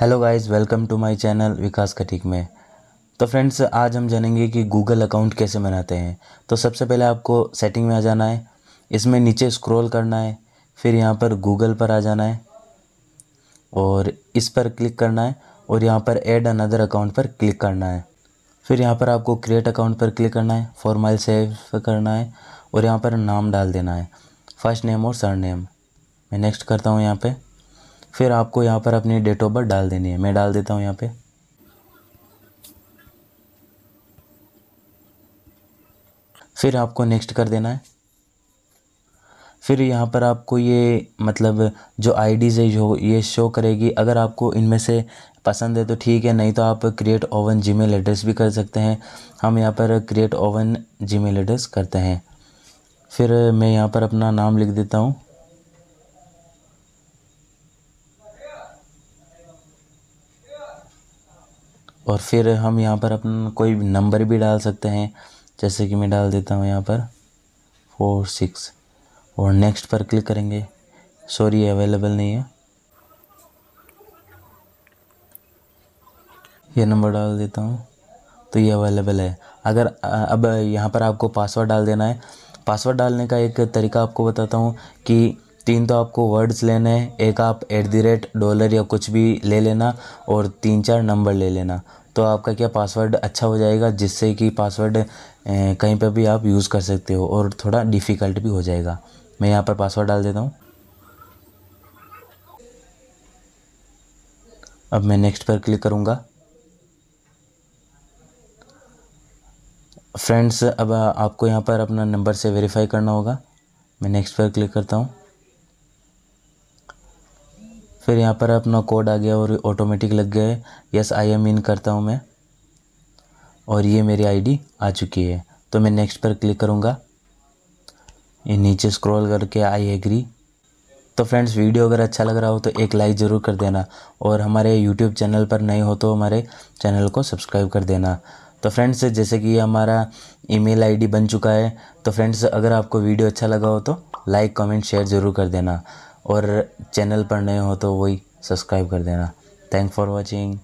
hello guys welcome to my channel Vikas कटिक में तो फ्रेंड्स आज हम जानेंगे कि गूगल अकाउंट कैसे बनाते हैं तो सबसे पहले आपको सेटिंग में आ जाना है इसमें नीचे स्क्रॉल करना है फिर यहाँ पर गूगल पर आ जाना है और इस पर क्लिक करना है और यहाँ पर ऐड अनदर अकाउंट पर क्लिक करना है फिर यहाँ पर आपको क्रिएट अकाउंट पर क्लिक करना है फॉर्माइल सेव करना है और यहाँ पर नाम डाल देना है फर्स्ट नेम और सर नेम मैं नेक्स्ट करता हूँ यहाँ पर फिर आपको यहाँ पर अपनी डेट ऑफ बर्थ डाल देनी है मैं डाल देता हूँ यहाँ पे फिर आपको नेक्स्ट कर देना है फिर यहाँ पर आपको ये मतलब जो आईडीज है जो ये शो करेगी अगर आपको इनमें से पसंद है तो ठीक है नहीं तो आप create own Gmail address भी कर सकते हैं हम यहाँ पर create own Gmail address करते हैं फिर मैं यहाँ पर अपना नाम लिख देता हूँ और फिर हम यहाँ पर अपन कोई नंबर भी डाल सकते हैं जैसे कि मैं डाल देता हूँ यहाँ पर फोर सिक्स और नेक्स्ट पर क्लिक करेंगे सॉरी अवेलेबल नहीं है ये नंबर डाल देता हूँ तो ये अवेलेबल है अगर अब यहाँ पर आपको पासवर्ड डाल देना है पासवर्ड डालने का एक तरीका आपको बताता हूँ कि तीन तो आपको वर्ड्स लेने हैं एक आप एट दी रेट डॉलर या कुछ भी ले लेना और तीन चार नंबर ले लेना तो आपका क्या पासवर्ड अच्छा हो जाएगा जिससे कि पासवर्ड कहीं पर भी आप यूज़ कर सकते हो और थोड़ा डिफ़िकल्ट भी हो जाएगा मैं यहाँ पर पासवर्ड डाल देता हूँ अब मैं नेक्स्ट पर क्लिक करूँगा फ्रेंड्स अब आपको यहाँ पर अपना नंबर से वेरीफाई करना होगा मैं नेक्स्ट पर क्लिक करता हूँ फिर यहाँ पर अपना कोड आ गया और ऑटोमेटिक लग गया है यस आई एम इन करता हूँ मैं और ये मेरी आईडी आ चुकी है तो मैं नेक्स्ट पर क्लिक करूँगा ये नीचे स्क्रॉल करके आई एग्री तो फ्रेंड्स वीडियो अगर अच्छा लग रहा हो तो एक लाइक ज़रूर कर देना और हमारे यूट्यूब चैनल पर नए हो तो हमारे चैनल को सब्सक्राइब कर देना तो फ्रेंड्स जैसे कि हमारा ईमेल आईडी बन चुका है तो फ्रेंड्स अगर आपको वीडियो अच्छा लगा हो तो लाइक कमेंट शेयर ज़रूर कर देना और चैनल पर नए हो तो वही सब्सक्राइब कर देना थैंक फॉर वॉचिंग